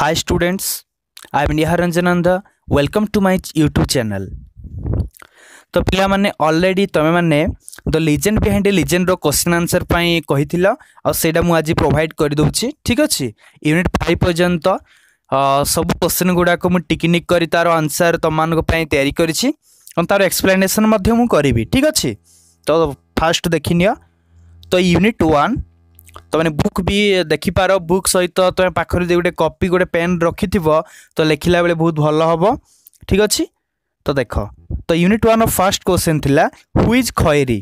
Hi students, I am Niharanjananda. Welcome to my YouTube channel. तो ପିଲାମାନେ already ତମେମାନେ the legend behind a ଲିଜେଣ୍ଡର question answer ପାଇଁ କହିଥିଲ ଆଉ ସେଇଟା ମୁଁ ଆଜି ପ୍ରୋଭାଇଡ଼ କରିଦେଉଛି ଠିକ୍ ଅଛି ୟୁନିଟ୍ ଫାଇଭ୍ ପର୍ଯ୍ୟନ୍ତ ସବୁ କ୍ୱେଶ୍ଚିନ୍ ଗୁଡ଼ାକ ମୁଁ ଟିକିନିକ୍ କରି ତା'ର ଆନ୍ସର୍ ତମମାନଙ୍କ ପାଇଁ ତିଆରି କରିଛି ଆଉ ତା'ର ଏକ୍ସପ୍ଲାନେସନ୍ ମଧ୍ୟ ମୁଁ କରିବି ଠିକ୍ ଅଛି ତ ଫାର୍ଷ୍ଟ ଦେଖିନିଅ ତ ୟୁନିଟ୍ ୱାନ୍ ତୁମେ ବୁକ୍ ବି ଦେଖିପାର ବୁକ୍ ସହିତ ତୁମେ ପାଖରେ ଯଦି ଗୋଟେ କପି ଗୋଟେ ପେନ୍ ରଖିଥିବ ତ ଲେଖିଲା ବେଳେ ବହୁତ ଭଲ ହେବ ଠିକ୍ ଅଛି ତ ଦେଖ ତ ୟୁନିଟ୍ ୱାନ୍ର ଫାର୍ଷ୍ଟ କ୍ୱେଶ୍ଚିନ୍ ଥିଲା ହୁଇଜ୍ ଖଇରି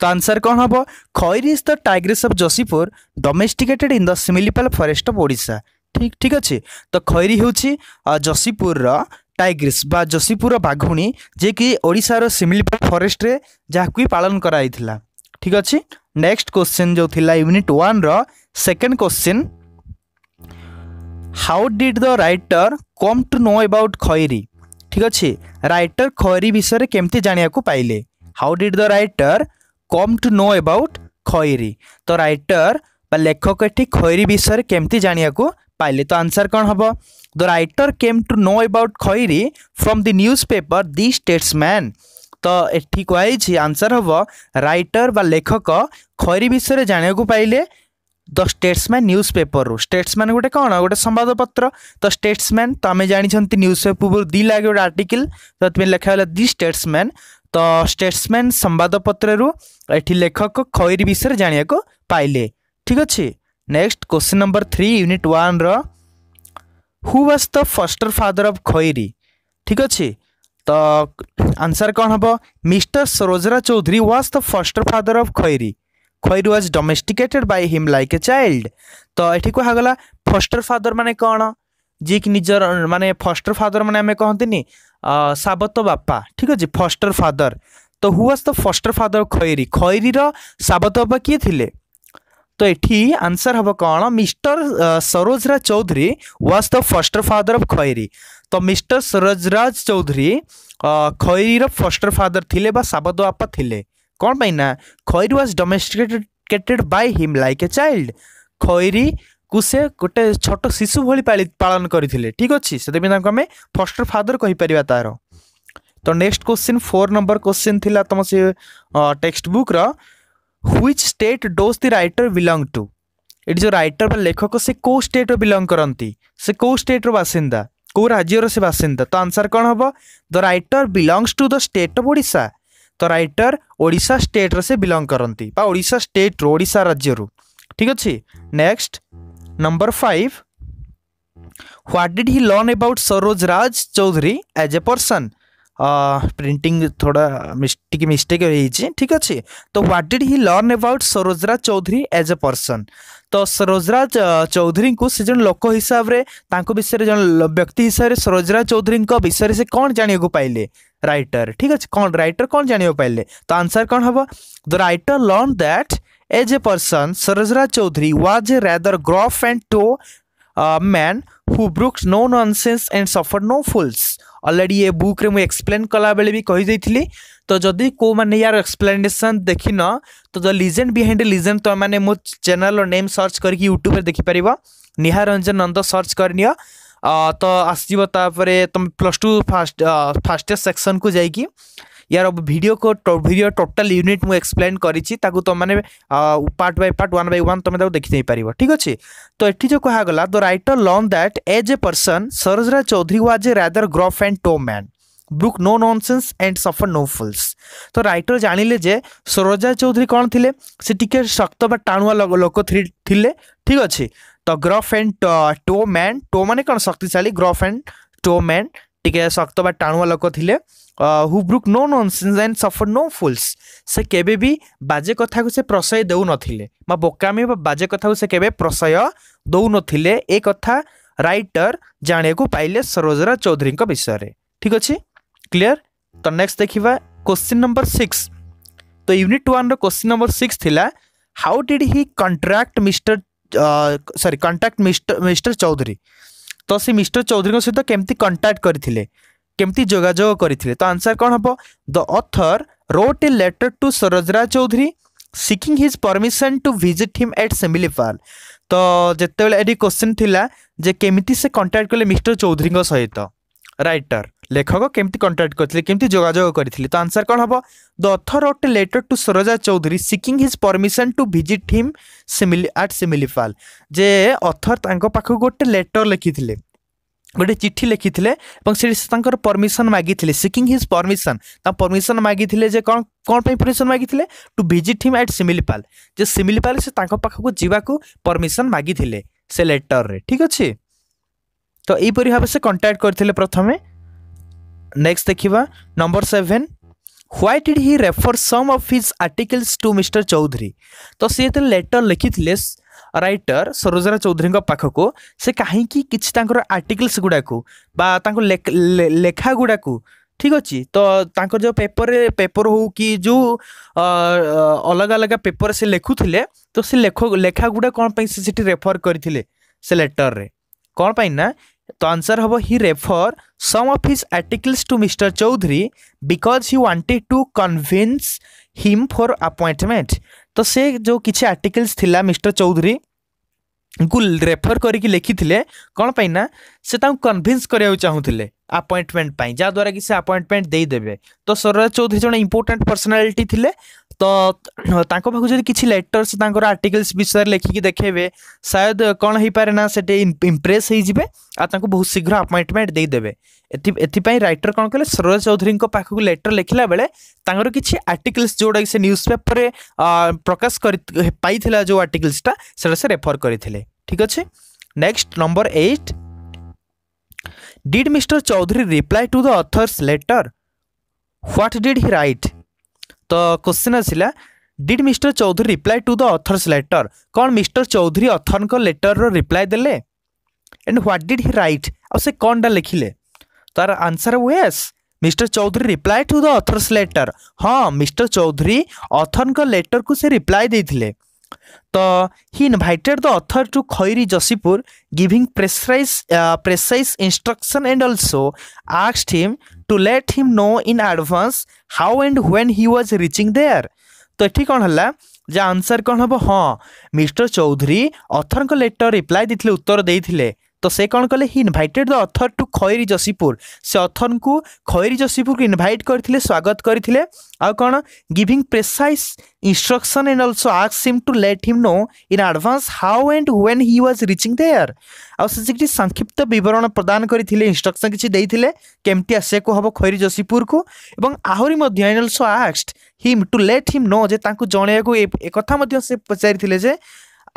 ତ ଆନ୍ସର୍ କ'ଣ ହେବ Khairi is the tigress of Jashipur domesticated in the Similipal forest of Odisha ଠିକ୍ ଠିକ୍ ଅଛି ତ ଖଇରି ହେଉଛି ଜସିପୁରର ଟାଇଗ୍ରିସ୍ ବା ଜସିପୁର ବାଘୁଣୀ ଯିଏକି ଓଡ଼ିଶାର ସିମିଲିପାଲ ଫରେଷ୍ଟରେ ଯାହାକୁ ବି ପାଳନ କରାଯାଇଥିଲା ঠিক আছে নেক্সট কোশ্চিନ୍ ଯେଉଁ ଥିଲା ୟୁନିଟ୍ ୱାନ୍ର second question how did the writer come to know about Khairi ଠିକ୍ ଅଛି ରାଇଟର ଖଇରି ବିଷୟରେ କେମିତି ଜାଣିବାକୁ ପାଇଲେ how did the writer come to know about Khairi ତ ରାଇଟର ବା ଲେଖକ ଏଠି ଖଇରି ବିଷୟରେ କେମିତି ଜାଣିବାକୁ ପାଇଲେ ତ ଆନ୍ସର୍ କ'ଣ ହେବ the writer came to know about Khairi from the newspaper the Statesman ତ ଏଠି କୁହାଯାଇଛି ଆନ୍ସର୍ ହେବ ରାଇଟର ବା ଲେଖକ ଖରି ବିଷୟରେ ଜାଣିବାକୁ ପାଇଲେ ଦ ଷ୍ଟେଟ୍ସମ୍ୟାନ୍ ନ୍ୟୁଜ୍ ପେପରରୁ ଷ୍ଟେଟ୍ସମ୍ୟାନ୍ ଗୋଟେ କ'ଣ ଗୋଟେ ସମ୍ବାଦପତ୍ର ତ ଷ୍ଟେଟ୍ସମ୍ୟାନ୍ ତ ଆମେ ଜାଣିଛନ୍ତି ନ୍ୟୁଜ୍ ପେପର ପୂର୍ବରୁ ଦୁଇ ଲାଗେ ଗୋଟେ ଆର୍ଟିକିଲ୍ ସେଥିପାଇଁ ଲେଖାଗଲା ଦି ଷ୍ଟେଟ୍ସମ୍ୟାନ୍ ତ ଷ୍ଟେଟ୍ସମ୍ୟାନ୍ ସମ୍ବାଦପତ୍ରରୁ ଏଠି ଲେଖକ ଖଇରି ବିଷୟରେ ଜାଣିବାକୁ ପାଇଲେ ଠିକ୍ ଅଛି next question number three unit ୱାନ୍ର who was the foster father of Khairi ଠିକ୍ ଅଛି ତ ଆନ୍ସର୍ କ'ଣ ହେବ mister Sarojraj Chaudhuri was the foster father of Khairi Khairi was domesticated by him like a child ତ ଏଠି କୁହାଗଲା ଫଷ୍ଟର ଫାଦର ମାନେ କ'ଣ ଯିଏକି ନିଜର ମାନେ ଫଷ୍ଟର ଫାଦର ମାନେ ଆମେ କହନ୍ତିନି ସାବତ ବାପା ଠିକ୍ ଅଛି ଫଷ୍ଟର ଫାଦର ତ who was the foster father Khairi ଖଇରିର ସାବତ ବାପା କିଏ ଥିଲେ ତ ଏଠି ଆନ୍ସର୍ ହେବ କ'ଣ mister Sarojraj Chaudhuri was the foster father of Khairi ତ ମିଷ୍ଟର ସରୋଜରାଜ ଚୌଧୁରୀ ଖଇରୀର ଫଷ୍ଟର ଫାଦର ଥିଲେ ବା ସାବତ ବାପା ଥିଲେ କ'ଣ ପାଇଁ ନା Khairi was domesticated by him like a child ଖଇରୀକୁ ସେ ଗୋଟେ ଛୋଟ ଶିଶୁ ଭଳି ପାଳନ କରିଥିଲେ ଠିକ୍ ଅଛି ସେଥିପାଇଁ ତାଙ୍କୁ ଆମେ ଫଷ୍ଟର ଫାଦର କହିପାରିବା ତାର ତ next question four number question ଥିଲା ତୁମ ସେ ଟେକ୍ସଟ ବୁକ୍ର which state does the writer belong to ଏଠି ଯେଉଁ ରାଇଟର ବା ଲେଖକ ସେ କେଉଁ ଷ୍ଟେଟ୍ର ବିଲଙ୍ଗ କରନ୍ତି ସେ କେଉଁ ଷ୍ଟେଟ୍ର ବାସିନ୍ଦା କେଉଁ ରାଜ୍ୟର ସେ ବାସିନ୍ଦା ତ ଆନ୍ସର୍ କ'ଣ ହେବ the writer belongs to the state of Odisha ତ ରାଇଟର୍ ଓଡ଼ିଶା ଷ୍ଟେଟ୍ର ସେ ବିଲଙ୍ଗ କରନ୍ତି ବା ଓଡ଼ିଶା ଷ୍ଟେଟ୍ରୁ ଓଡ଼ିଶା ରାଜ୍ୟରୁ ଠିକ୍ ଅଛି next number five what did he learn about Saroj Raj Chaudhuri as a person printing uh, थोड़ा टी मिस्टेक होती ठीक अच्छे तो what did he learn about Sarojraj Chaudhuri as a person तो सरोजराज चौधरी को से जो लोक हिसाब से विषय जो व्यक्ति हिसाब से सरोजराज चौधरी विषय से कौन जानवाक पाइले रईटर ठीक अच्छे कौन रईटर कौन जानवाक पाइले तो आंसर कौन हम the writer learn that as a person Sarojraj Chaudhuri was a rather gruff and tough man who brooks no नन and suffer no fools already a बुक्रे मुझे एक्सप्लेन कला बेले भी कही तो जदि को मैंने यार एक्सप्लेनेसन देखिन तो द लिजेंड बिहैंड लिजेंड तुम मैंने मो चेल नेम सर्च करके यूट्यूब देखिपर निहार रंजन नंद सर्च कर तो आसपर तुम plus two fast fastest section को जैकि यार भिड को तो, भिड टोटाल यूनिट मुझे एक्सप्लेन करी ताको तुम part by part one by one तुम देखी पार ठीक अच्छे तो ये जो कहगला the writer learn that as a person Sarojraj Chaudhuri was a rather gruff and tough man brook no nonsense and suffer no fools তো রাইটর জাঁলে যে সরোজা চৌধুরী କ'ଣ ଥିଲେ ସେ ଟିକେ ଶକ୍ତ ବା ଟାଣୁଆ ଲୋକ ଥିଲେ ଠିକ୍ ଅଛି ତ ଗ୍ରଫ ଆଣ୍ଡ ଟୋ ମ୍ୟାନ୍ ଟୋ ମାନେ କ'ଣ ଶକ୍ତିଶାଳୀ ଗ୍ରଫ ଆଣ୍ଡ ଟୋ ମ୍ୟାନ୍ ଟିକେ ଶକ୍ତ ବା ଟାଣୁଆ ଲୋକ ଥିଲେ who brook no nonsense and suffer no fools ସେ କେବେ ବି ବାଜେ କଥାକୁ ସେ ପ୍ରଶୟ ଦେଉନଥିଲେ ବା ବୋକାମି ବା ବାଜେ କଥାକୁ ସେ କେବେ ପ୍ରଶୟ ଦେଉନଥିଲେ ଏ କଥା ରାଇଟର ଜାଣିବାକୁ ପାଇଲେ ସରୋଜରା ଚୌଧୁରୀଙ୍କ ବିଷୟରେ ଠିକ୍ ଅଛି क्लियर तो नेक्स्ट देखा क्वेश्चन नंबर सिक्स तो यूनिट वन रोश्चि नंबर सिक्स था how did he contract mister सरी कंट्राक्ट मिस्टर चौधरी तो सी मिस्टर चौधरी सहित केमती करते करमी जोजोग करते तो आंसर कौन हम the author wrote a letter to Sarojraj Chaudhuri seeking his permission to visit him at Similipal तो जिते ये क्वेश्चन थी केमी से कंटाक्ट कले मिस्टर चौधरी सहित रईटर লেখক কেমতি কন্টাক্ট করলে কেমতি যোগাযোগ করে তো আনসার কম হব the author wrote letter to সরজা Chaudhuri seeking his permission to visit him সিমিলি আট সিমিলিফাল যে অথর তাঙ্ক পাখু গোটে লেটর লেখিলে ଗୋଟେ ଚିଠି ଲେଖିଥିଲେ ଏବଂ ସେଠି ସେ ତାଙ୍କର ପରମିସନ୍ ମାଗିଥିଲେ ସିକିଂ ହିଜ୍ ପରମିସନ୍ ତାଙ୍କ ପରମିସନ୍ ମାଗିଥିଲେ ଯେ କ'ଣ କ'ଣ ପାଇଁ ପରମିସନ୍ ମାଗିଥିଲେ to visit him at Similipal ଯେ ସିମିଲିପାଲ ସେ ତାଙ୍କ ପାଖକୁ ଯିବାକୁ ପରମିସନ୍ ମାଗିଥିଲେ ସେ ଲେଟର୍ରେ ଠିକ୍ ଅଛି ତ ଏହିପରି ଭାବେ ସେ କଣ୍ଟାକ୍ଟ କରିଥିଲେ ପ୍ରଥମେ नेक्स्ट देखा number seven what did he refer some of his articles to Mister Chaudhuri तो सी जो लेटर लिखी थे रईटर सरोजरा चौधरी पाखक से कहीं कि आर्टिकल्स गुड़ाक लेखा गुड़ाक ठीक अच्छे तो जो पेपर पेपर हो कि जो अलग अलग पेपर से लिखुले तो सी लेखा गुड़ा कौन से रेफर करते लेटर में कौन पर तो आंसर हम he refer some of his articles to Mister Chaudhuri because he wanted to convince him for appointment तो से जो किसी आर्टिकल्स थिला मिस्टर चौधरी को रेफर करके लिखिले कौन पर ना से कन्भिन्स करा चाहूले अपॉइंटमेंट ପାଇଁ जहाद्वारा कि से अपॉइंटमेंट देदेवे तो सरोज चौधरी जो ଇମ୍ପୋର୍ଟାଣ୍ଟ ପର୍ସନାଲିଟି ଥିଲେ तो ताक जो किसी लेटर्स आर्टिकल्स विषय लेखिक देखे शायद कौन हो पारे ना से इम्प्रेस हो बहुत शीघ्र अपमेंटमेंट देदेवे रईटर कौन कहे सरोज चौधरी पाखक लेटर लिखला बेले किसी आर्टिकल्स जोड़ा से पेपर में प्रकाश कर पाई जो आर्टिकल्सटा से रेफर करें ठीक अच्छे next number eight did Mister Chaudhuri reply to the author's letter what did he write तो क्वेश्चन आसला did Mister Chaudhuri reply to the author's letter कौन Mister Chaudhuri author letter reply दे and what did he write आनटा लिखिले तार answer वेस् Mister Chaudhuri reply to the author's letter हाँ Mister Chaudhuri author letter को से रिप्लाय दे तो he invited the author to Khairi Jashipur giving precise precise instruction and also आक्सड him to let him know in advance how and when he was reaching there तो ଏଠି କ'ଣ ହେଲା ଯେ ଆନ୍ସର୍ କ'ଣ ହେବ ହଁ ମିଷ୍ଟର ଚୌଧୁରୀ ଅଥରଙ୍କ ଲେଟର୍ ରିପ୍ଲାଏ ଦେଇଥିଲେ ଉତ୍ତର ଦେଇଥିଲେ कले he invited the author to Khairi Jashipur अथरको खैरी जसीपुर इनभाइट करथिले स्वागत precise instruction and also also him to let him know in advance how and when he was reaching there आ आउँ सिक्किम संक्षिप्त विवरण प्रदान गरिन्सट्रक्सन को आसेको खैरी एवं आहुरी मध्ये आल्सो आक्सट him to let him know जु जे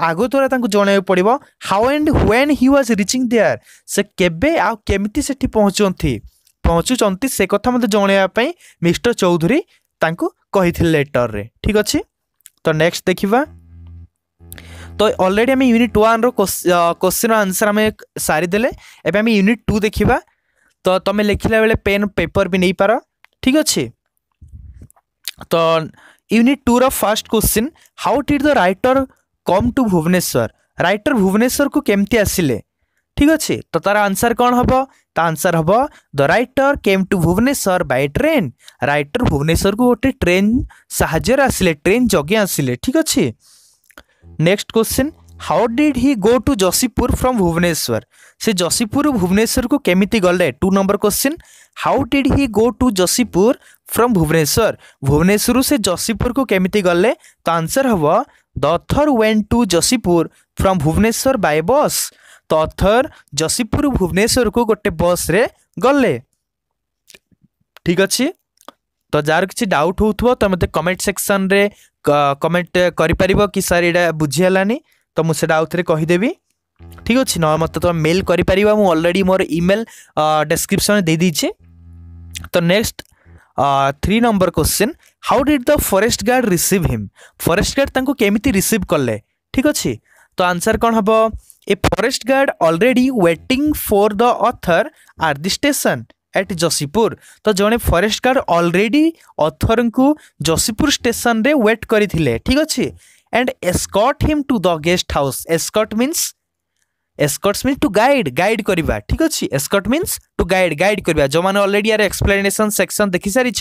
ଆଗତୁରା ତାଙ୍କୁ ଜଣାଇବାକୁ ପଡ଼ିବ how and when he was reaching there ସେ କେବେ ଆଉ କେମିତି ସେଠି ପହଞ୍ଚନ୍ତି ପହଞ୍ଚୁଛନ୍ତି ସେ କଥା ମୋତେ ଜଣାଇବା ପାଇଁ ମିଷ୍ଟର ଚୌଧୁରୀ ତାଙ୍କୁ କହିଥିଲେ ଲେଟର୍ରେ ଠିକ୍ ଅଛି ତ ନେକ୍ସଟ ଦେଖିବା ତ ଅଲରେଡ଼ି ଆମେ ୟୁନିଟ୍ ୱାନ୍ର କୋଶ୍ଚିନ୍ର ଆନ୍ସର୍ ଆମେ ସାରିଦେଲେ ଏବେ ଆମେ ୟୁନିଟ୍ ଟୁ ଦେଖିବା ତ ତୁମେ ଲେଖିଲା ବେଳେ ପେନ୍ ପେପର୍ ବି ନେଇପାର ଠିକ୍ ଅଛି ତ ୟୁନିଟ୍ ଟୁର first question how did the writer come to Bhubaneswar writer ଭୁବନେଶ୍ୱରକୁ କେମିତି ଆସିଲେ ଠିକ୍ ଅଛି ତ ତାର ଆନ୍ସର କ'ଣ ହେବ ତା ଆନ୍ସର ହେବ the writer came to Bhubaneswar by train writer ଭୁବନେଶ୍ୱରକୁ ଗୋଟେ ଟ୍ରେନ୍ ସାହାଯ୍ୟରେ ଆସିଲେ ଟ୍ରେନ୍ ଜଗି ଆସିଲେ ଠିକ୍ ଅଛି next question how did he go to Jashipur from Bhubaneswar ସେ ଯଶୀପୁରରୁ ଭୁବନେଶ୍ୱରକୁ କେମିତି ଗଲେ two number question how did he go to Jashipur from Bhubaneswar ଭୁବନେଶ୍ୱରରୁ ସେ ଯଶୀପୁରକୁ କେମିତି ଗଲେ ତ ଆନ୍ସର ହେବ The author went to Joshipur from Bhubaneswar by bus. The author Joshipur Bhubaneswar को गोटे बस रे गले ठीक अच्छे तो जार किसी डाउट हो तो मत कमेंट सेक्शन रे कमेंट कर कि सर यहाँ बुझीगलानी तो मुझे आउ थे कहीदेवी ঠিক ଅଛି ନ ମୋତେ ତୁମେ ମେଲ୍ କରିପାରିବା ମୁଁ ଅଲରେଡ଼ି ମୋର ଇମେଲ୍ ଡେସ୍କ୍ରିପ୍ସନ୍ରେ ଦେଇଦେଇଛି ତ next three number question how did the forest guard receive him forest guard तांको केमिति रिसीव कले ठीक अछि तो आंसर कोन हबो a forest guard already waiting for the author at the station at Jashipur तो जड़े फरेस्ट गार्ड ऑलरेडी ऑथर को जसीपुर स्टेशन रे वेट करते ठीक अच्छे and escort him to the guest house escort means escorts mean to guide guide करवा ठीक अच्छे escort means to guide guide करवा जो मैंने अलरेडी यार एक्सप्लेनेसन सेक्शन देखी सारी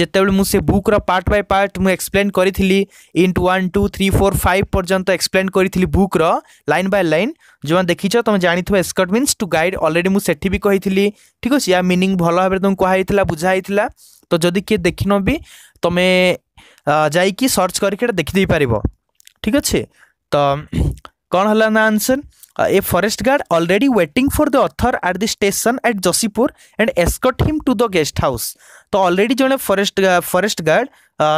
যেতবে মু সে বুকর পার্ট বাই পার্ট মু এক্সপ্লেন করিলি ইন্ট one two three four five পর্যন্ত এক্সপ্লেন করিলি বুকর লাইন বাই লাইন যে দেখিছ তুমি জাঁথিব escort means to guide already মু সেটি বি কহিলি ঠিক আছে ইয়া মিনিং ভালো ভাবে তুমি কুহাইলা বুঝা হয়েছিল তো যদি কি দেখিন বি তুমি যাইকি সর্চ করি দেখি দিয়ে পার ঠিক আছে তো কণ হল না answer a forest guard already waiting for the author at the station at Joshipur and escort him to the guest house तो already जने forest forest guard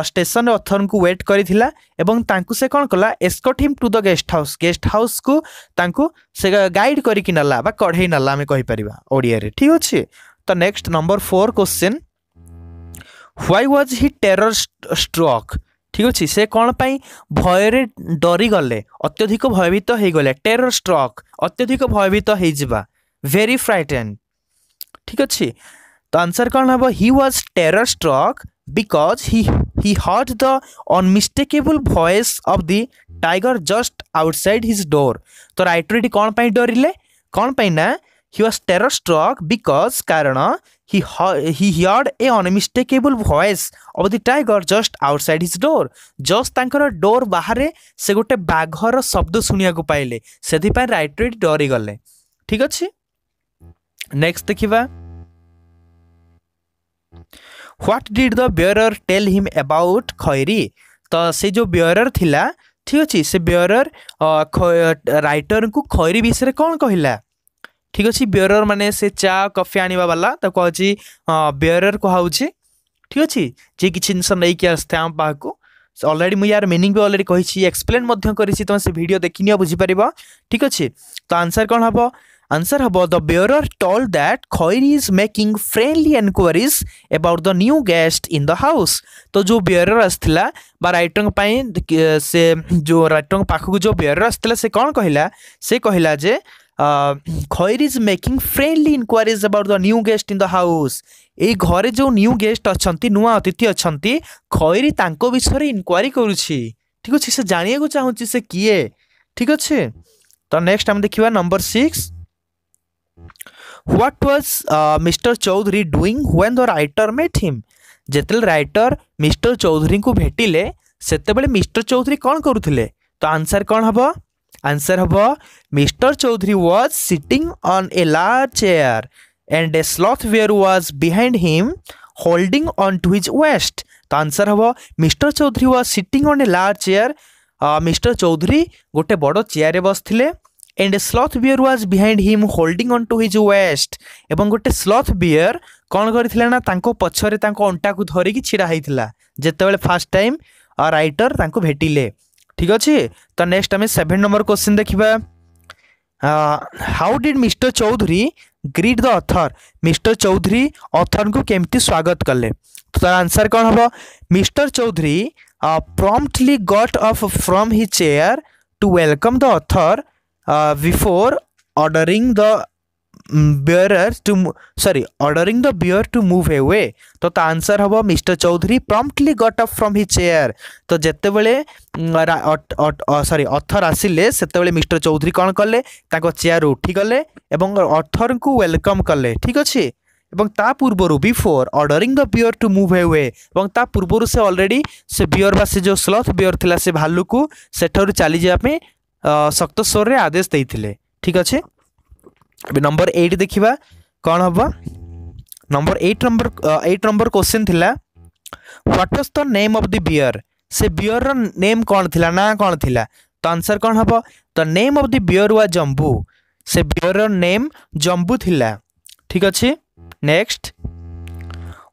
station author को वेट करा से कौन कला escort him to the guest house guest house को तांकू से गाइड करके नला कढ़ई नला आम कहीपर ओडिया ठीक अच्छे तो next number four question why was he terror struck ଠିକ୍ ଅଛି ସେ କ'ଣ ପାଇଁ ଭୟରେ ଡରିଗଲେ ଅତ୍ୟଧିକ ଭୟଭୀତ ହୋଇଗଲେ ଟେରର ଷ୍ଟ୍ରକ୍ ଅତ୍ୟଧିକ ଭୟଭୀତ ହୋଇଯିବା ଭେରି ଫ୍ରାଇଟେନ୍ ଠିକ୍ ଅଛି ତ ଆନ୍ସର୍ କ'ଣ ହେବ he was terror struck because he he heard the unmistakable voice of the tiger just outside his door ତ ରାଇଟର୍ ଏଠି କ'ଣ ପାଇଁ ଡରିଲେ କ'ଣ ପାଇଁ ନା He was terror struck because Karana he, he heard a unmistakable voice of the tiger just outside his door. Just ତାଙ୍କର door ବାହାରେ ସେ ଗୋଟେ ବାଘର ଶବ୍ଦ ଶୁଣିବାକୁ ପାଇଲେ ସେଥିପାଇଁ ରାଇଟ୍ରେଟ୍ ଡରିଗଲେ ଠିକ୍ ଅଛି ନେକ୍ସଟ ଦେଖିବା what did the bearer tell him about Khairi ତ ସେ ଯେଉଁ ବେୟରର୍ ଥିଲା ଠିକ୍ ଅଛି ସେ ବେୟରର୍ ରାଇଟର୍ଙ୍କୁ ଖଇରି ବିଷୟରେ କ'ଣ କହିଲା ठीक अच्छे बेरर मैंने से चा कफी आने वाला कह बेरर कहुचे ठीक अच्छे जे कि जिन नहीं कि आम पाक अलरेडी मुझे यार मिनिंग भी अलरेडी कही एक्सप्लेन कर भिड देखनी बुझीपर ठीक अच्छे तो आंसर कौन हम आंसर हम the bearer told that Khairi is making friendly enquiries about the new guest in the house तो जो ब्योरर आसला रईटर से जो रईटर पाखक जो ब्योरर आसला से कौन कहला से कहलाजे कहला Khairi is making friendly enquiries about the new guest in the house ଏଇ ଘରେ ଯେଉଁ ନ୍ୟୁ ଗେଷ୍ଟ ଅଛନ୍ତି ନୂଆ ଅତିଥି ଅଛନ୍ତି ଖଇରି ତାଙ୍କ ବିଷୟରେ ଇନକ୍ୱାରି କରୁଛି ଠିକ୍ ଅଛି ସେ ଜାଣିବାକୁ ଚାହୁଁଛି ସେ କିଏ ଠିକ୍ ଅଛି ତ ନେକ୍ସଟ ଆମେ ଦେଖିବା number six what was Mister Chaudhuri doing when the writer met him ଯେତେବେଳେ ରାଇଟର ମିଷ୍ଟର ଚୌଧୁରୀଙ୍କୁ ଭେଟିଲେ ସେତେବେଳେ ମିଷ୍ଟର ଚୌଧୁରୀ କ'ଣ କରୁଥିଲେ ତ ଆନ୍ସର କ'ଣ ହେବ आंसर हम Mister Chaudhuri was sitting on a large chair and a sloth bear was behind him holding on to his waist तो आंसर हम Mister Chaudhuri was sitting on a large chair Mister Chaudhuri गोटे बड़ चेयर बसते and a sloth bear was behind him holding on to his waist एवं गोटे sloth beer कौन କରିଥିଲା ନା अंटा को धरिकी ଅଣ୍ଟାକୁ ଧରିକି ଛିଡ଼ା ହେଇଥିଲା ଯେତେବେଳେ ଫାର୍ଷ୍ଟ ଟାଇମ୍ ठीक अच्छे तो नेक्स्ट आम सेभेन नंबर क्वेश्चन देखा how did Mister Chaudhuri greet the author Mister Chaudhuri author को कमी स्वागत कले तो तार आंसर कौन हम Mister Chaudhuri promptly got off from his chair to welcome the author before ordering the bearers to sorry ordering the bear to move away तो ता आंसर हम Mister Chaudhuri promptly got up from his chair तो जितेबले सरी अथर आसिले से mister Chowdhury कौन कले chair उठीगले Athar को वेलकम कले ठीक अच्छे এবং তা পূর্বরু before ordering the bear to move away এবং তা পূর্বরু সে অলরেডি সে বিয়র বা সে যে স্লথ বিয়র লা সে ভালুকু সেঠারু চালি যাওয়া সক্ত স্বরের আদেশ দিয়ে ঠিক আছে ଏବେ ନମ୍ବର ଏଇଟ୍ ଦେଖିବା କ'ଣ ହେବ number eight number eight number question ଥିଲା what was the name of the bear ସେ ବିୟର୍ର ନେମ୍ କ'ଣ ଥିଲା ନାଁ କ'ଣ ଥିଲା ତ ଆନ୍ସର୍ କ'ଣ ହେବ the name of the bear was Jambu ସେ ବିୟର୍ର ନେମ୍ ଜମ୍ବୁ ଥିଲା ଠିକ୍ ଅଛି next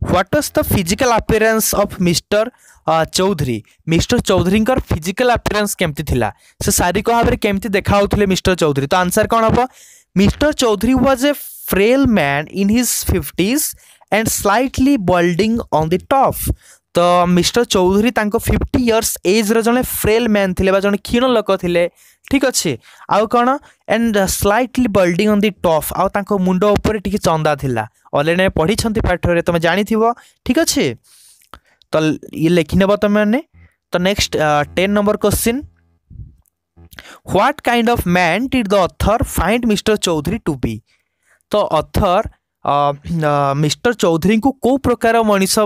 what was the physical appearance of Mister Chaudhuri Mister ଚୌଧୁରୀଙ୍କର ଫିଜିକାଲ ଆପିଆରେନ୍ସ କେମିତି ଥିଲା ସେ ଶାରୀରିକ ଭାବରେ କେମିତି ଦେଖାଯାଉଥିଲେ ମିଷ୍ଟର ଚୌଧୁରୀ ତ ଆନ୍ସର୍ କ'ଣ ହେବ Mr. Chaudhary was a frail man in his 50s and slightly balding on the top. ତ ମିଷ୍ଟର ଚୌଧୁରୀ ତାଙ୍କ ଫିଫ୍ଟି ଇୟର୍ସ ଏଜ୍ର ଜଣେ ଫ୍ରେଲ୍ ମ୍ୟାନ୍ ଥିଲେ ବା ଜଣେ କ୍ଷୀଣ ଲୋକ ଥିଲେ ଠିକ୍ ଅଛି ଆଉ କ'ଣ and slightly balding on the top ଆଉ ତାଙ୍କ ମୁଣ୍ଡ ଉପରେ ଟିକେ ଚନ୍ଦା ଥିଲା ଅଲରେଡ଼ି ପଢ଼ିଛନ୍ତି ପାଠରେ ତୁମେ ଜାଣିଥିବ ଠିକ୍ ଅଛି ତ ଇଏ ଲେଖିନେବ ତୁମେମାନେ ତ next ten number question what kind of man did the author find Mister Chaudhuri to be तो ऑथर मिस्टर चौधरी को कौ प्रकार मनीष uh,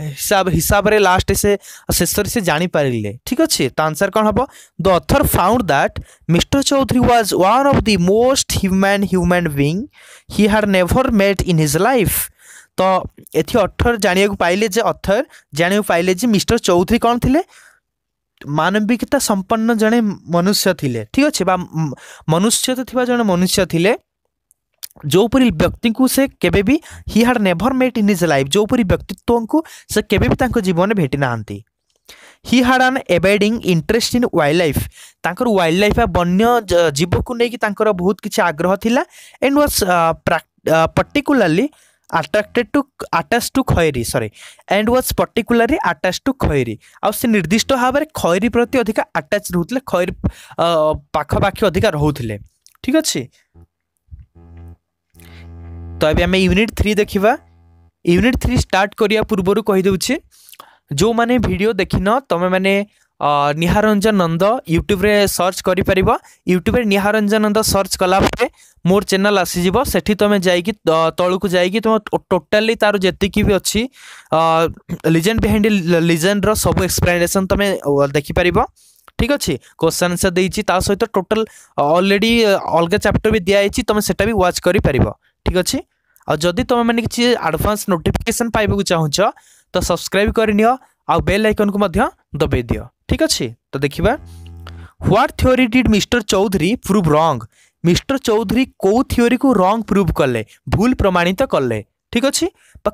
हिसाब हिसाब रे लास्ट से शेष से जानी पारे ठीक अच्छे तो आंसर कौन हम the author found that Mister Chaudhuri was one of the most human human being he had never met in his life तो ये अथर जानवाक पाइले अथर जानवाक पाइले मिस्टर चौधरी कौन थे ମାନବିକତା ସମ୍ପନ୍ନ ଜଣେ ମନୁଷ୍ୟ ଥିଲେ ଠିକ୍ ଅଛି ବା ମନୁଷ୍ୟତ ଥିବା ଜଣେ ମନୁଷ୍ୟ ଥିଲେ ଯେଉଁପରି ବ୍ୟକ୍ତିଙ୍କୁ ସେ କେବେ ବି he had never met in his life ଯେଉଁପରି ବ୍ୟକ୍ତିତ୍ୱଙ୍କୁ ସେ କେବେ ବି ତାଙ୍କ ଜୀବନରେ ଭେଟି ନାହାନ୍ତି he had an abiding interest in wild life ତାଙ୍କର ୱାଇଲ୍ଡ ଲାଇଫ୍ ବା ବନ୍ୟ ଜୀବକୁ ନେଇକି ତାଙ୍କର ବହୁତ କିଛି ଆଗ୍ରହ ଥିଲା and was particularly attracted to attach to Khairi sorry and was particularly attach to Khairi ଆଉ ସେ ନିର୍ଦ୍ଦିଷ୍ଟ ଭାବରେ ଖଇରି ପ୍ରତି ଅଧିକା ଆଟାଚ୍ ରହୁଥିଲେ ଖଇରି ପାଖାପାଖି ଅଧିକା ରହୁଥିଲେ ଠିକ୍ ଅଛି ତ ଏବେ ଆମେ ୟୁନିଟ୍ ଥ୍ରୀ ଦେଖିବା ୟୁନିଟ୍ ଥ୍ରୀ ଷ୍ଟାର୍ଟ କରିବା ପୂର୍ବରୁ କହିଦେଉଛି ଯେଉଁମାନେ ଭିଡ଼ିଓ ଦେଖିନ ତୁମେମାନେ निहारंजन नंद यूट्यूब सर्च कर यूट्यूब निहारंजन नंद सर्च कला मोर चेल आसीज से तुम्हें जा तल को जा टोटाली तार जी भी अच्छी लिजेंड बिहैंड लिजेंड रु एक्सप्लेनेसन तुम देखिपर ठीक अच्छे क्वेश्चन आंसर देता सहित टोटाल अलरेडी अलग चैप्टर भी दिखाई तुम से व्च कर ठीक अच्छे आदि तुम मैंने किसी आडभांस नोटिफिकेसन पाइबा चाहू तो सब्सक्राइब करनी आउ बेल आइकन को दबाई दियो ठीक अच्छे तो देखा what theory did Mister Chaudhuri prove wrong Mister Chaudhuri कौ थोरी को रंग प्रूव कले भूल प्रमाणित कले ठीक अच्छे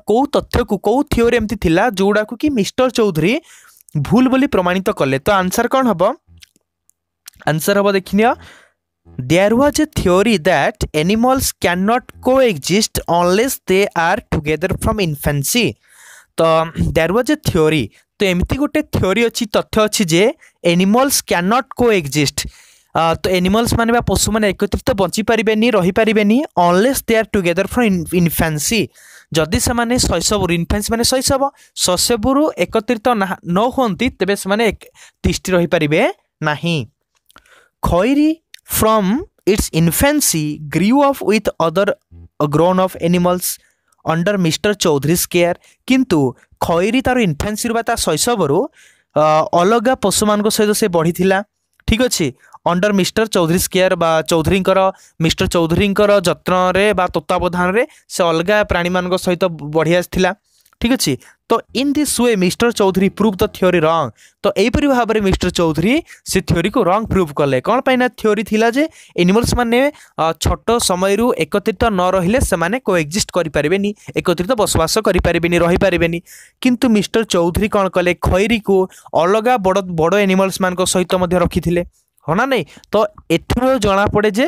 कौ तथ्य को कौ थिरी एमती थी जोड़ाक कि मिस्टर चौधरी भूल बोली प्रमाणित कले तो आंसर कौन हम आंसर हम देखनी there was a theory that animals cannot coexist unless they are together from infancy तो देर व्वाज ए थिरी তো ଏମିତି ଗୋଟେ ଥିଓରି ଅଛି ତଥ୍ୟ ଅଛି ଯେ ଏନିମଲ୍ସ କ୍ୟାନଟ୍ କୋ ଏକ୍ଜିଷ୍ଟ ତ ଏନିମଲ୍ସ ମାନେ ବା ପଶୁମାନେ ଏକତ୍ରିତ ବଞ୍ଚିପାରିବେନି ରହିପାରିବେନି unless they are together from infancy ଯଦି ସେମାନେ ଶୈଶବରୁ ଇନଫାନ୍ସି ମାନେ ଶୈଶବ ଶୈଶବରୁ ଏକତ୍ରିତ ନ ହୁଅନ୍ତି ତେବେ ସେମାନେ ତିଷ୍ଠି ରହିପାରିବେ ନାହିଁ Khairi from its infancy grew up with other grown up animals under Mister Chaudhuri's care କିନ୍ତୁ ଖଇରି ତାର ଇନଫାନ୍ସିରୁ ବା ତା ଶୈଶବରୁ ଅଲଗା ପଶୁମାନଙ୍କ ସହିତ ସେ ବଢ଼ିଥିଲା ଠିକ୍ ଅଛି ଅଣ୍ଡର ମିଷ୍ଟର ଚୌଧୁରୀ ସ୍କେୟାର ବା ଚୌଧୁରୀଙ୍କର ମିଷ୍ଟର ଚୌଧୁରୀଙ୍କର ଯତ୍ନରେ ବା ତତ୍ତ୍ୱାବଧାନରେ ସେ ଅଲଗା ପ୍ରାଣୀମାନଙ୍କ ସହିତ ବଢ଼ି ଆସିଥିଲା ঠিক ଅଛି ତ in this way Mister Chaudhuri prove the theory wrong ତ ଏହିପରି ଭାବରେ ମିଷ୍ଟର ଚୌଧୁରୀ ସେ ଥିଓରିକୁ ରଙ୍ଗ ପ୍ରୁଭ୍ କଲେ କ'ଣ ପାଇଁ ନା ଥିଓରି ଥିଲା ଯେ ଏନିମଲ୍ସମାନେ ଛୋଟ ସମୟରୁ ଏକତ୍ରିତ ନ ରହିଲେ ସେମାନେ କୋଏକ୍ଜିଷ୍ଟ କରିପାରିବେନି ଏକତ୍ରିତ ବସବାସ କରିପାରିବେନି ରହିପାରିବେନି କିନ୍ତୁ ମିଷ୍ଟର ଚୌଧୁରୀ କ'ଣ କଲେ ଖଇରିକୁ ଅଲଗା ବଡ଼ ବଡ଼ ଏନିମଲ୍ସମାନଙ୍କ ସହିତ ମଧ୍ୟ ରଖିଥିଲେ ହଁ ନା ନାହିଁ ତ ଏଥିରୁ ଜଣାପଡ଼େ ଯେ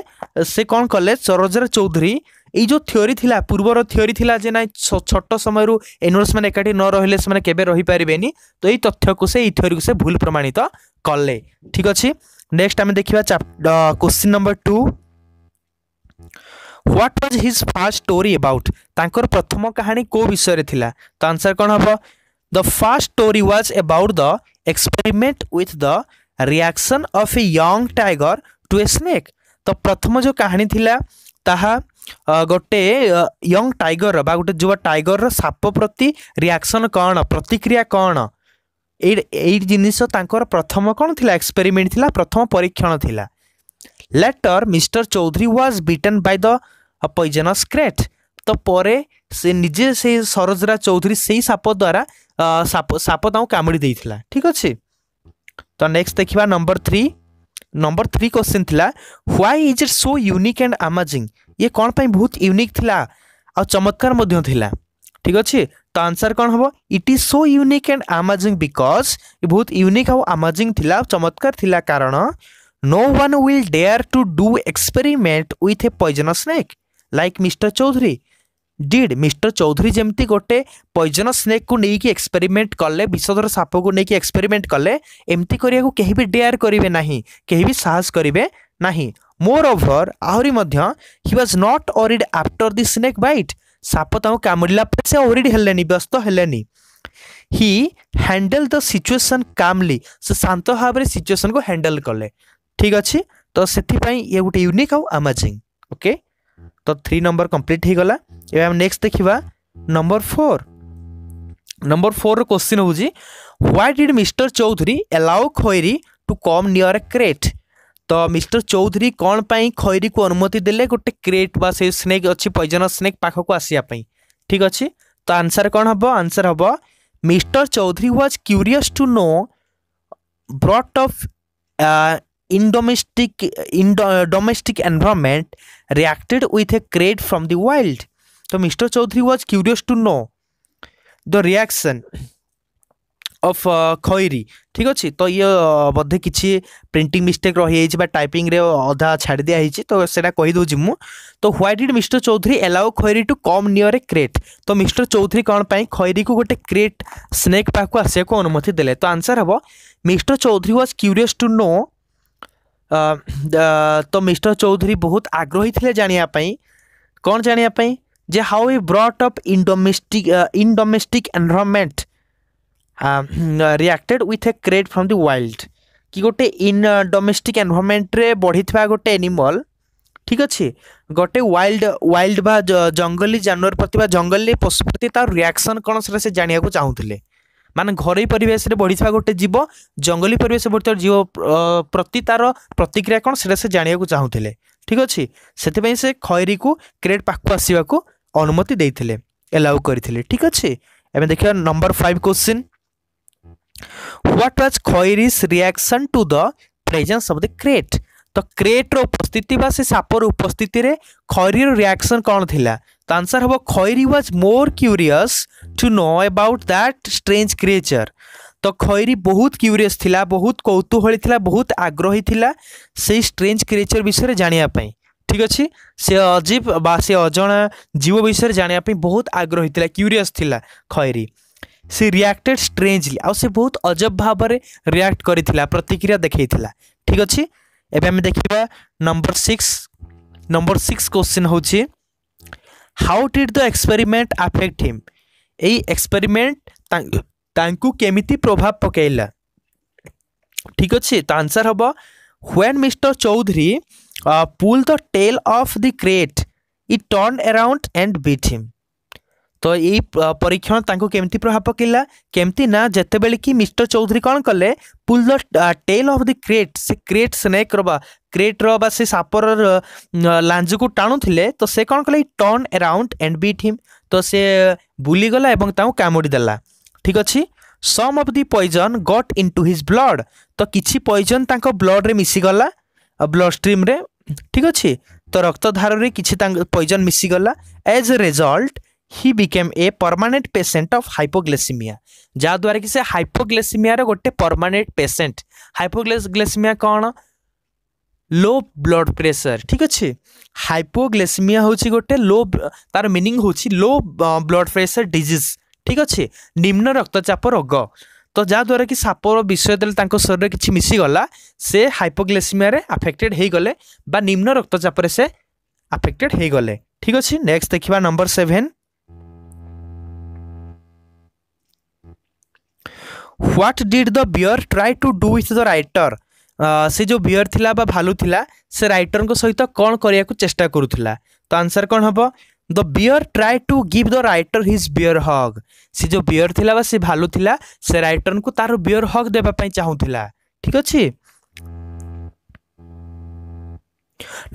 ସେ କ'ଣ କଲେ ସରୋଜର ଚୌଧୁରୀ ଏଇ ଯେଉଁ ଥିଓରି ଥିଲା ପୂର୍ବର ଥିଓରି ଥିଲା ଯେ ନାଇଁ ଛୋଟ ସମୟରୁ ଏନୋର୍ସ ମାନେ ଏକାଠି ନ ରହିଲେ ସେମାନେ କେବେ ରହିପାରିବେନି ତ ଏଇ ତଥ୍ୟକୁ ସେ ଏଇ ଥିଓରିକୁ ସେ ଭୁଲ ପ୍ରମାଣିତ କଲେ ଠିକ୍ ଅଛି ନେକ୍ସଟ ଆମେ ଦେଖିବା question number two what was his first story about ତାଙ୍କର ପ୍ରଥମ କାହାଣୀ କେଉଁ ବିଷୟରେ ଥିଲା ତ ଆନ୍ସର୍ କ'ଣ ହେବ the first story was about the experiment with the reaction of a young tiger to a snake ତ ପ୍ରଥମ ଯେଉଁ କାହାଣୀ ଥିଲା ତାହା ଗୋଟେ ୟଙ୍ଗ ଟାଇଗର୍ର ବା ଗୋଟେ ଯୁବ ଟାଇଗର୍ର ସାପ ପ୍ରତି ରିଆକ୍ସନ୍ କ'ଣ ପ୍ରତିକ୍ରିୟା କ'ଣ ଏଇ ଏଇ ଜିନିଷ ତାଙ୍କର ପ୍ରଥମ କ'ଣ ଥିଲା ଏକ୍ସପେରିମେଣ୍ଟ ଥିଲା ପ୍ରଥମ ପରୀକ୍ଷଣ ଥିଲା later Mister Choudhury was bitten by the poisonous krait ତ ପରେ ସେ ନିଜେ ସେଇ ସରୋଜରା ଚୌଧୁରୀ ସେଇ ସାପ ଦ୍ୱାରା ସାପ ସାପ ତାଙ୍କୁ କାମୁଡ଼ି ଦେଇଥିଲା ଠିକ୍ ଅଛି ତ ନେକ୍ସଟ ଦେଖିବା number three number three question ଥିଲା why is it so unique and amazing ଇଏ କ'ଣ ପାଇଁ ବହୁତ ୟୁନିକ୍ ଥିଲା ଆଉ ଚମତ୍କାର ମଧ୍ୟ ଥିଲା ଠିକ୍ ଅଛି ତ ଆନ୍ସର୍ କ'ଣ ହେବ it is so unique and amazing because ଏ ବହୁତ ୟୁନିକ୍ ଆଉ ଆମାଜିଂ ଥିଲା ଆଉ ଚମତ୍କାର ଥିଲା କାରଣ no one will dare to do experiment with a poisonous snake like Mister Chaudhuri did mister Chaudhuri ଯେମିତି ଗୋଟେ ପଏଜନ ସ୍ନେକ୍କୁ ନେଇକି ଏକ୍ସପେରିମେଣ୍ଟ କଲେ ବିଷଧର ସାପକୁ ନେଇକି ଏକ୍ସପେରିମେଣ୍ଟ କଲେ ଏମିତି କରିବାକୁ କେହି ବି ଡେୟାର କରିବେ ନାହିଁ କେହି ବି ସାହସ କରିବେ ନାହିଁ ମୋର୍ ଓଭର୍ ଆହୁରି ମଧ୍ୟ he was not worried after the snake bite ସାପ ତାଙ୍କୁ କାମୁଡ଼ିଲା ପରେ ସେ ଓରିଡ୍ ହେଲେନି ବ୍ୟସ୍ତ ହେଲେନି ହି ହ୍ୟାଣ୍ଡେଲ୍ ଦ ସିଚୁଏସନ୍ କାମଲି ସେ ଶାନ୍ତ ଭାବରେ ସିଚୁଏସନ୍କୁ ହ୍ୟାଣ୍ଡେଲ୍ କଲେ ଠିକ୍ ଅଛି ତ ସେଥିପାଇଁ ଇଏ ଗୋଟେ ୟୁନିକ୍ ଆଉ ଆମାଜିଂ ଓକେ ତ ଥ୍ରୀ ନମ୍ବର କମ୍ପ୍ଲିଟ୍ ହେଇଗଲା ଏବେ ଆମେ ନେକ୍ସଟ ଦେଖିବା ନମ୍ବର ଫୋର୍ ନମ୍ବର ଫୋର୍ର କ୍ୱେଶ୍ଚିନ୍ ହେଉଛି why did mister Chowdhury allow Khoiri to come near a crate ତ ମିଷ୍ଟର ଚୌଧୁରୀ କ'ଣ ପାଇଁ ଖଇରୀକୁ ଅନୁମତି ଦେଲେ ଗୋଟେ କ୍ରେଟ୍ ବା ସେ ସ୍ନେକ୍ ଅଛି ପଇଜନ ସ୍ନେକ୍ ପାଖକୁ ଆସିବା ପାଇଁ ଠିକ୍ ଅଛି ତ ଆନ୍ସର୍ କ'ଣ ହେବ ଆନ୍ସର୍ ହେବ mister Choudhury was curious to know brute of in domestic domestic environment reacted with a crate from the wild ତ mister Choudhury was curious to know the reaction of Khoiri ठीक अच्छे तो ये बोधे कि प्रिंटिंग मिस्टेक रही टाइपिंग रे अधा छाड़ दिखाई तो सैटा कहीदेजी मुझे तो what did mister Chowdhury allow Khoiri to come near a crate तो मिस्टर चौधरी कौन पाई खैरी को गोटे क्रेट स्नेक पाक आसाक अनुमति दे तो आंसर हे mister Chowdhury was curious to know तो मिस्टर चौधरी बहुत आग्रह थे जानापी कौन जानापी जे how a brute of in domestic in domestic environment reacted with a crate from the wild कि गोटे इन डोमेस्टिक एनभारमेंट्रे बढ़ी गोटे एनिमल ঠিক আছে গোটে ওয়াইল্ড ওয়াইল্ড বা জঙ্গলি জানোয়ার প্রতি বা জঙ্গলি পশু প্রতি তার রিয়াকশন কোণ সেটা সে জাঁয়া চাহুলে মানে ঘরোই পরিবেশে বড়ি গোটে জীব জঙ্গলি পরিবেশে বড়ি জীব প্রতি তার প্রতিক্রিয়া কোণ সেটা সে জাঁয়া চাহুলে ঠিক আছে সেপাই সে খয়েরিকে ক্রেড পাখু আসবাক অনুমতি দিয়ে এলাউ করে ঠিক আছে এবার দেখা number five question What was Khoiri's reaction to the presence of the crate? तो क्रेट्र उपस्थिति बा से सापर उपस्थिति रे खैरीर रिएक्शन कौन थी तो आंसर हम Khoiri was more curious to know about that strange creature तो खैरी बहुत क्यूरीयस बहुत कौतूहली थिला बहुत आग्रही थिला से स्ट्रेंज क्रिएचर विषय जानिया ठीक अच्छे से अजीब बा বা সে অজনা জীব বিষয়ে জাঁয়া বহুত আগ্রহী লা ସେ ରିଆକ୍ଟେଡ୍ ଷ୍ଟ୍ରେଞ୍ଜଲି ଆଉ ସେ ବହୁତ ଅଜବ ଭାବରେ ରିଆକ୍ଟ କରିଥିଲା ପ୍ରତିକ୍ରିୟା ଦେଖେଇଥିଲା ଠିକ୍ ଅଛି ଏବେ ଆମେ ଦେଖିବା number six number six question ହେଉଛି how did the experiment affect him ଏଇ ଏକ୍ସପେରିମେଣ୍ଟ ତାଙ୍କୁ କେମିତି ପ୍ରଭାବ ପକାଇଲା ଠିକ୍ ଅଛି ତ ଆନ୍ସର୍ ହେବ when mister Chowdhury pull the tail of the crate it turn around and bit him ତ ଏଇ ପରୀକ୍ଷଣ ତାଙ୍କୁ କେମିତି ପ୍ରଭାବ ପକାଇଲା କେମିତି ନା ଯେତେବେଳେ କି ମିଷ୍ଟର ଚୌଧୁରୀ କ'ଣ କଲେ pull the tail of the crate ସେ କ୍ରେଟ୍ ସ୍ନେକ୍ର ବା କ୍ରେଟ୍ର ବା ସେ ସାପର ଲାଞ୍ଜକୁ ଟାଣୁଥିଲେ ତ ସେ କ'ଣ କଲେ turn around and bit him ତ ସେ ବୁଲିଗଲା ଏବଂ ତାଙ୍କୁ କାମୁଡ଼ି ଦେଲା ଠିକ୍ ଅଛି some of the poison got into his blood ତ କିଛି ପଏଜନ୍ ତାଙ୍କ ବ୍ଲଡ଼ରେ ମିଶିଗଲା ବ୍ଲଡ଼ ଷ୍ଟ୍ରିମ୍ରେ ଠିକ୍ ଅଛି ତ ରକ୍ତଧାରରେ କିଛି ତାଙ୍କ ପଏଜନ୍ ମିଶିଗଲା as a result he became a permanent patient of hypoglycaemia ଯାହାଦ୍ୱାରା କି ସେ ହାଇପୋଗ୍ଲେସିମିଆର ଗୋଟେ ପରମାନେଣ୍ଟ ପେସେଣ୍ଟ ହାଇପୋଗ୍ଲେସିମିଆ କ'ଣ लो ब्लड प्रेसर ठीक अच्छे हाइपोग्लेसीमिया हूँ गोटे लो तार मिनिंग हूँ लो ब्लड प्रेसर डिजीज ठीक अच्छे निम्न रक्तचाप रोग तो जहाँद्वारा कि सापर विष जो शरीर किसी मिसीगला से हाइपोग्लेसीमिया आफेक्टेड हो गले निम्न रक्तचाप से आफेक्टेड हो गले ठीक अच्छे नेक्स्ट देखा number seven what did the bear try to do with the writer ସେ ଯେଉଁ ବିୟର୍ ଥିଲା ବା ଭାଲୁ ଥିଲା ସେ ରାଇଟରଙ୍କ ସହିତ କ'ଣ କରିବାକୁ ଚେଷ୍ଟା କରୁଥିଲା ତ ଆନ୍ସର୍ କ'ଣ ହେବ the bear try to give the writer his bear hug ସେ ଯେଉଁ ବିୟର୍ ଥିଲା ବା ସେ ଭାଲୁ ଥିଲା ସେ ରାଇଟରଙ୍କୁ ତାର ବିୟର୍ ହଗ୍ ଦେବା ପାଇଁ ଚାହୁଁଥିଲା ଠିକ୍ ଅଛି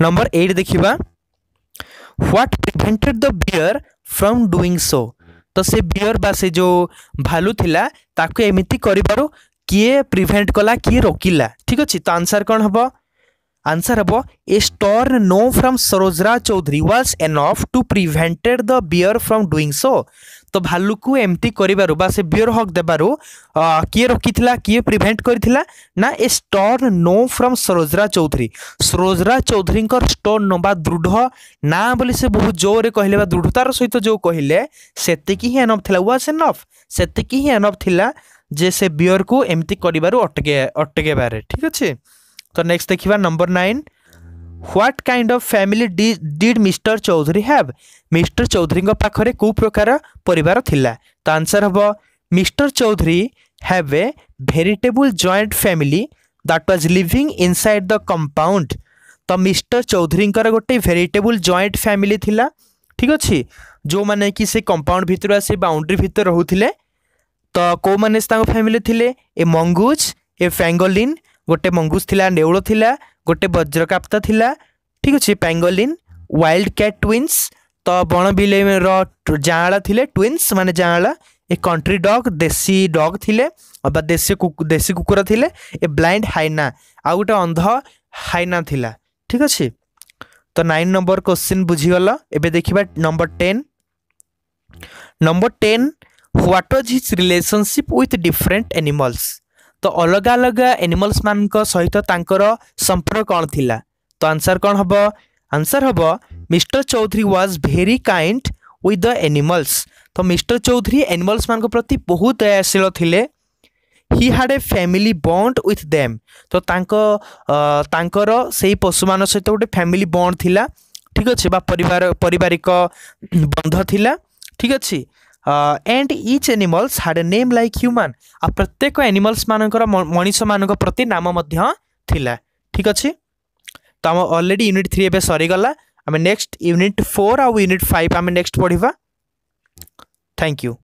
ନମ୍ବର ଏଇଟ୍ ଦେଖିବା what prevented the bear from doing so तो से बियर से जो भालू थिला ताकु एमती करिवारो किए प्रिवेंट कला किए रोकिला ठीक अछि त आंसर कोन हबो आंसर हबो ए स्टर्न नो फ्रॉम सरोजरा Chowdhury was enough to prevented the bear from doing so तो भालू को एमती करिबारु बा से बियर हक देबारु किए रखिथिला किए प्रिवेंट करथिला ना ए स्टोर नो फ्रम सरोजरा चौधरी सरोजरा चौधरी कर नो बा दृढ़ ना बोली से बहुत जोर रे कहले दृढ़तार सहित जो कहले सेतिकी ही एनफ थिला वाज एनफ सेतिकी ही एनफ थिला जे से बिओर को एमती करिबारु अटके ठीक अच्छे तो नेक्स्ट देखा number nine what kind of family did mister Chowdhury have mister ଚୌଧୁରୀଙ୍କ ପାଖରେ କେଉଁ ପ୍ରକାର ପରିବାର ଥିଲା ତ ଆନ୍ସର୍ ହେବ mister Chowdhury have a veritable giant family that was living inside the compound ତ ମିଷ୍ଟର ଚୌଧୁରୀଙ୍କର ଗୋଟେ ଭେରିଟେବୁଲ୍ ଜଏଣ୍ଟ ଫ୍ୟାମିଲି ଥିଲା ଠିକ୍ ଅଛି ଯେଉଁମାନେ କି ସେ କମ୍ପାଉଣ୍ଡ ଭିତରୁ ଆସି ବାଉଣ୍ଡ୍ରି ଭିତରେ ରହୁଥିଲେ ତ କେଉଁମାନେ ତାଙ୍କ ଫ୍ୟାମିଲି ଥିଲେ ଏ ମଙ୍ଗୁଜ ଏ ଫ୍ୟାଙ୍ଗୋଲିନ୍ ଗୋଟେ ମଙ୍ଗୁଜ ଥିଲା ନେଉଳ ଥିଲା ଗୋଟେ ବଜ୍ରକାପ୍ତା ଥିଲା ଠିକ୍ ଅଛି ପାଙ୍ଗୋଲିନ୍ ୱାଇଲ୍ଡ କ୍ୟାଟ୍ ଟ୍ୱିନ୍ସ ତ ବଣ ବିଲେଇର ଯାଆଁଳା ଥିଲେ ଟ୍ୱିନ୍ସ ମାନେ ଯାଆଁଳା ଏ କଣ୍ଟ୍ରି ଡଗ୍ ଦେଶୀ ଡଗ୍ ଥିଲେ ବା ଦେଶୀ ଦେଶୀ କୁକୁର ଥିଲେ ଏ ବ୍ଲାଇଣ୍ଡ ହାଇନା ଆଉ ଗୋଟେ ଅନ୍ଧ ହାଇନା ଥିଲା ଠିକ୍ ଅଛି ତ ନାଇନ୍ ନମ୍ବର କୋଶ୍ଚିନ୍ ବୁଝିଗଲ ଏବେ ଦେଖିବା number ten number ten what was his relationship with different animals ତ ଅଲଗା ଅଲଗା ଆନିମଲ୍ସମାନଙ୍କ ସହିତ ତାଙ୍କର ସମ୍ପର୍କ କ'ଣ ଥିଲା ତ ଆନ୍ସର୍ କ'ଣ ହେବ ଆନ୍ସର୍ ହେବ mister Choudhury was very kind with the animals ତ ମିଷ୍ଟର ଚୌଧୁରୀ ଆନିମଲ୍ସମାନଙ୍କ ପ୍ରତି ବହୁତ ଦୟାଶୀଳ ଥିଲେ he had a family bond with them ତ ତାଙ୍କ ତାଙ୍କର ସେଇ ପଶୁମାନଙ୍କ ସହିତ ଗୋଟେ ଫ୍ୟାମିଲି ବଣ୍ଡ ଥିଲା ଠିକ୍ ଅଛି ବା ପରିବାର ପାରିବାରିକ ବନ୍ଧ ଥିଲା ଠିକ୍ ଅଛି and each animals had a name like human आ प्रत्येक एनिमल्स मानकर मनीष मान प्रति नाम हाँ, ठीक अच्छे तो आम अलरेडी यूनिट थ्री एवं सरीगला आम नेक्स्ट यूनिट फोर आउ यूनिट फाइव आम नेक्स्ट पढ़वा थैंक यू